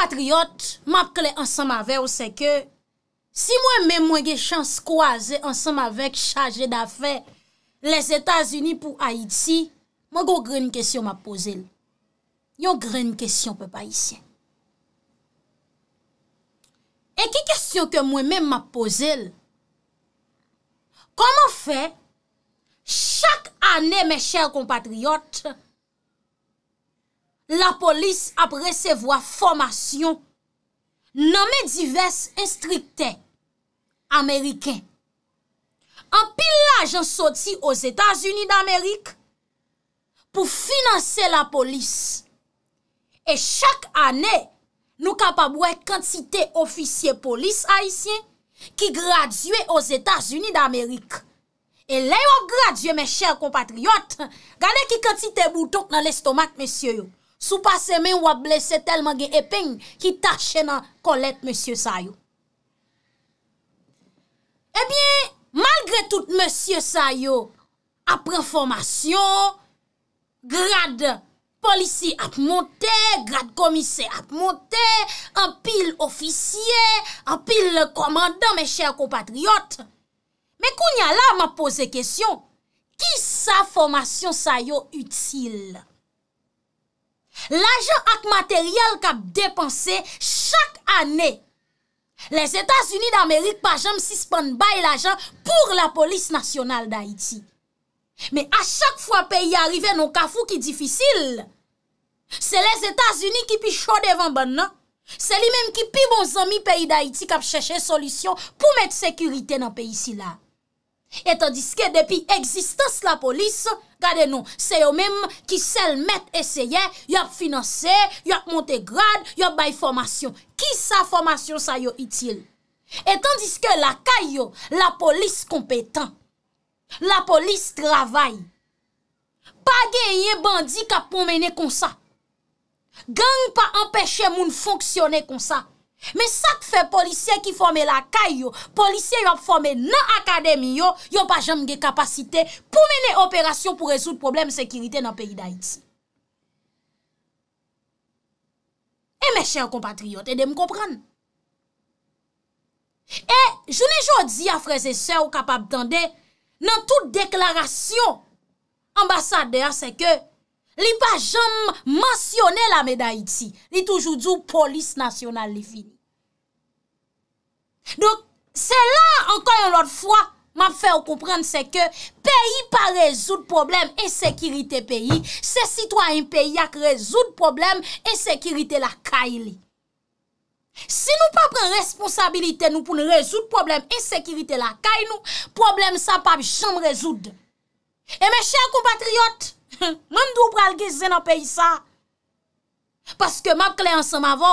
Compatriot, mapkele ansan ma ve ou se ke, si mwen men mwen ge chan skwaze ansan ma ve k chaje da fe les Etats-Unis pou Haïti, mwen go gren kèsyon ma pose l. Yon gren kèsyon pe pa isye. E ki kèsyon ke mwen men ma pose l, koman fe, chak anè mè chèl compatriot, la polis apre se vwa formasyon name divers instrikte Ameriken. An pilaj an soti os Etats-Unis d'Amerik pou finanse la polis. E chak ane nou kapabwe kantite ofisye polis Haitien ki gradye os Etats-Unis d'Amerik. E le yo gradye men chèr compatriot gane ki kantite boutonk nan l'estomak mesyoyo. Sou pa semen wap blese telman gen epen ki tache nan kolet monsie Sayo. Ebyen, eh malgre tout monsie Sayo apren formasyon, grade polisi ap monte, grade komise ap monte, an pil ofisye, an pil komandan men chèr komatriot. Men kounya la ma pose kesyon, ki sa formasyon Sayo utile? L'ajan ak materyal kap depanse chak ane, les Etats-Unis d'Amerik pa jam si span bay l'ajan pou la polis nasyonal d'Haïti. Me a chak fwa peyi arive nou kafou ki difisil, se les Etats-Unis ki pi chodevan ban nan, se li menm ki pi bon zami peyi d'Haïti kap chèche solisyon pou met sekurite nan peyi si la. Etan diske depi egzistans la polis, gade nou, se yo menm ki sel met eseye, yo ap finanse, yo ap monte grade, yo ap bay formasyon. Ki sa formasyon sa yo itil? Etan diske la kay yo, la polis kompetan. La polis travay. Pa genye bandi kap pou mene konsa. Gang pa empeshe moun fonksyone konsa. Men sak fe polisye ki fome la kay yo, polisye yo ap fome nan akadem yo, yo pa jam ge kapasite pou mene operasyon pou rezout problem sekirite nan peyi da iti. E men chen kompatriyo, te de m kompran. E jounen jodi a freze se ou kapap dande nan tout deklarasyon ambasadeur se ke Li pa jom mansyone la me da iti. Li toujou djou polis nasyonal li fi. Donk, se la, ankon yon lot fwa, ma fè ou komprende se ke, peyi pa rezout problem, ensekirite peyi, se sitwa yon peyi ak rezout problem, ensekirite la kay li. Si nou pa pren responsabilite nou pou nou rezout problem, ensekirite la kay nou, problem sa pa bi jom rezout. E me chè akoum patriot, Man nou pral gezen nan peyi sa? Paske map kle ansan ma vò,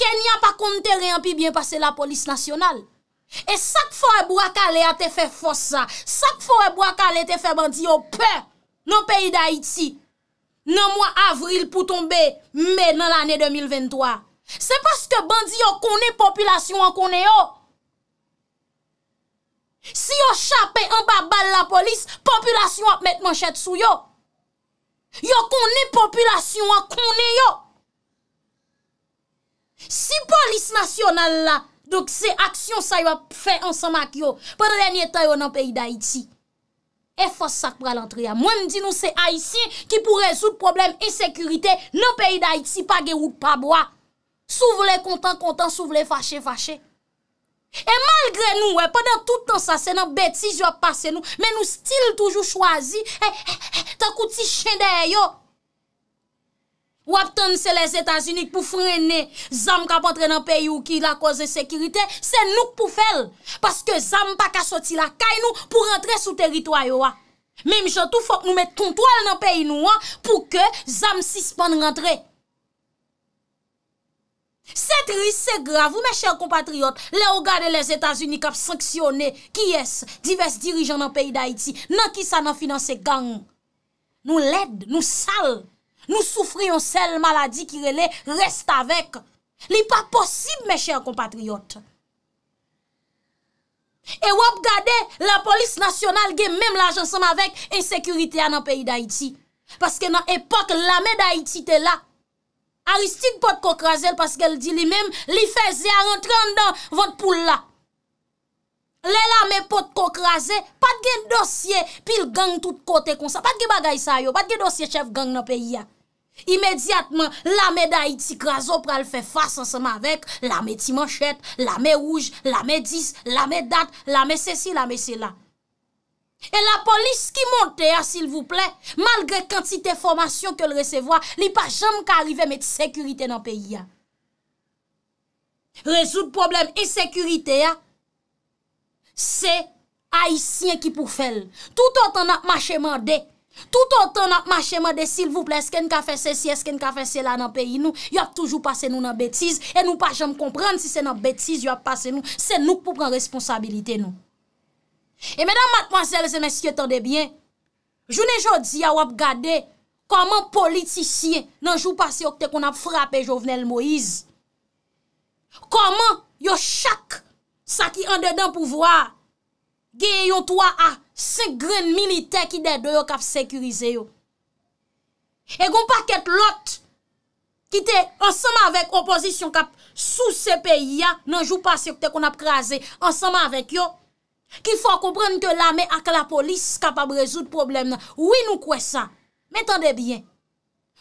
ken yon pa kontere yon pi byen pase la polis nasyonal. E sak fò e bwa kale ate fe fò sa, sak fò e bwa kale ate fe bandi yon pe, nan peyi d'Haïti, nan mwa avril pou tombe, men nan l'anè 2023. Se paske bandi yon konè populasyon an konè yo. Si yo chapen an ba bal la polis, populasyon ap met manchet sou yo. Yo konen populasyon an konen yo. Si polis nasyonal la, dok se aksyon sa yo ap fe ansan mak yo, padre ni etay yo nan peyi da iti, e fos sak pra lantri ya. Mwen mi di nou se haisyen ki pou rezout problem e sekurite nan peyi da iti pa gerout pa bo a. Sou vle kontan kontan, sou vle fache fache. E malgre nou, wè, pendant tout an sa, se nan betij yo ap pase nou, men nou stil toujou chwazi, e, e, e, ta kouti chen den yo. Wap ton se les Etats-Unis pou frene, zam kap entre nan peyi ou ki la kouze sekirite, se nou pou fel. Paske zam pa ka soti la kay nou pou rentre sou teritwayo wè. Memjou tout fok nou met ton toal nan peyi nou wè pou ke zam sispan rentre. Sè tris, sè grav, ou mè chèr kompatriot, lè ou gade les Etats-Unis kap sanksyonè, ki yes, divers dirijan nan peyi d'Haïti, nan ki sa nan finanse gang. Nou led, nou sal, nou soufri yon sel maladi ki relè, rest avèk. Li pa posib mè chèr kompatriot. E wap gade la polis nasyonal gen mèm la jansèm avèk en sekurite an nan peyi d'Haïti. Paske nan epok, lame d'Haïti te la. Aristide pot kok razel paske el di li mem, li feze a rentran dan vot pou la. Le la me pot kok razel, pat gen dosye, pil gang tout kote kon sa. Pat gen bagay sa yo, pat gen dosye chef gang nan pe ya. Imediatman, la me da iti kraso pra el fe fasa seman vek, la me timan chet, la me ouj, la me dis, la me dat, la me se si, la me se la. E la polis ki monte a, s'il vous plè, malgré kantite formasyon ke l'resevoi, li pa jam ka arrive mette sekurite nan peyi a. Rezout problem e sekurite a, se a y siye ki pou fel. Tout an ton ap mache mande, tout an ton ap mache mande, s'il vous plè, s'ken ka fese si, s'ken ka fese la nan peyi nou, yo ap toujou pase nou nan betise, e nou pa jam komprende si se nan betise yo ap pase nou, se nou pou pran responsabilite nou. E mèdam matman zèl zè mèsyè tande bien, jounè jò di yò wap gade, koman politisyen nan jò pasè yò kte kon ap frape Jovenel Moïse. Koman yò chak sa ki an dedan pouvwa, ge yon twa a se gren milite ki dede yò kap sekurize yò. E goun pa ket lot, ki te ansama avèk opozisyon kap sou se peyi ya, nan jò pasè yò kte kon ap krasè ansama avèk yò, Ki fwa komprenn ke la me ak la polis kapab rezout problem nan. Ouwi nou kwe sa. Mwen tende bien.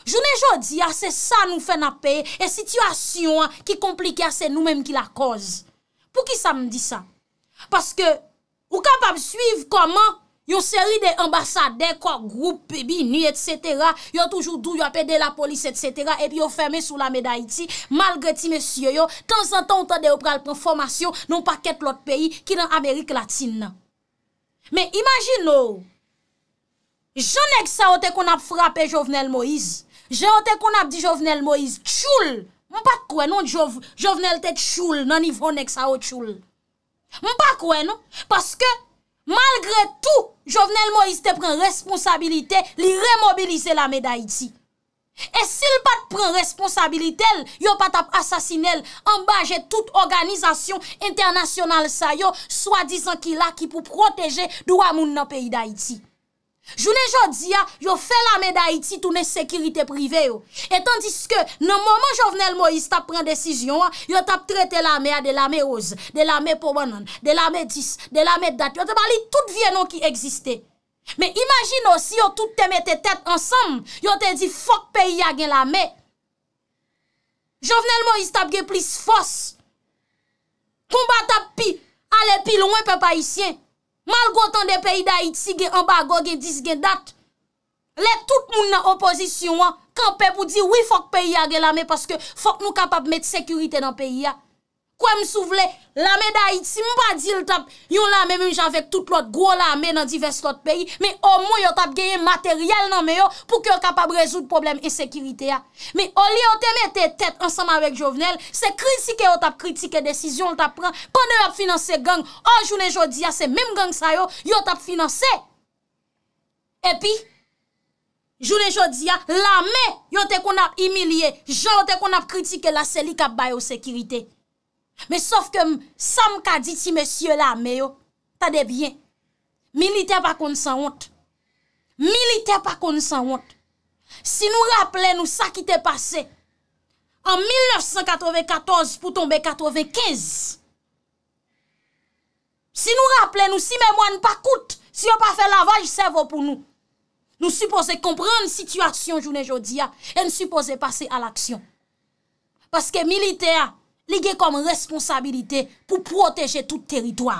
Jounen jodi a se sa nou fen apè. E sitwasyon ki komplike a se nou menm ki la koz. Pou ki sa m di sa? Paske ou kapab suiv koman? Yon seri de ambasade, kwa group, baby, ni, etc. Yon toujou dou, yon apede la polis, etc. E pi yon ferme sou la meday ti. Malgre ti mesye yo, tan san tan ou tade ou pral pran formasyon, non pa ket lout peyi ki nan Amerik latin nan. Men imagino, oh, jonek sa ou te kon ap frape Jovenel Moïse, jonek sa ou te kon ap di Jovenel Moïse, tchoul, mwen pa kwen nou Jovenel te tchoul, nan yon yon nek sa ou oh, tchoul. Mwen pa kwen nou, paske, Malgre tou, Jovenel Moïse te pren responsabilite li remobilize la me da iti. E sil pat pren responsabilite el, yo pat ap asasine el, ambaje tout organizasyon internasyonal sa yo, swa disan ki la ki pou proteje do amoun nan peyi da iti. Jounen jodi yo fè la mè d'Haïti tounen sekiritè prive yo Etan diske nan mouman Jovenel Moïse tap pren desisyon Yo tap trete la mè a de la mè oz, de la mè po banan, de la mè dis, de la mè dat Yo te bali tout vye non ki eksiste Me imagino si yo tout te mette tèt ansam Yo te di fok peyi agen la mè Jovenel Moïse tap ge plis fos Koumbata pi, ale pi lounen pe païsyen Malgo tan de peyi da it si gen, an bago gen, dis gen, dat, le tout moun nan opozisyon an, kan pe pou di, oui fok peyi a gen la me, paske fok nou kapap met sekurite nan peyi a. Kwa m sou vle, la me da iti m ba di l tap yon la me m javek tout plot gwo la me nan divestot peyi, me omo yo tap geye materyel nan me yo pou ki yo kapab rezout problem e sekirite ya. Me o li yo teme te tet ansanman vek jovenel, se kritike yo tap kritike desisyon l tap pran, pwane yo ap finanse gang, an jounen jodi ya se mem gang sayo, yo tap finanse. E pi, jounen jodi ya la me yo te kon ap imilye, yo te kon ap kritike la seli kap bayo sekirite. Me saf ke sam ka dit si mesye la ame yo Ta de bien Milite pa kon sa ont Milite pa kon sa ont Si nou rappele nou sa ki te pase An 1994 pou tombe 95 Si nou rappele nou si me mwen pa koute Si yo pa fe lavaj servo pou nou Nou suppose komprene situasyon jounen jodia En suppose pase al aksyon Paske milite a ligye kom responsabilite pou proteje tout teritwa.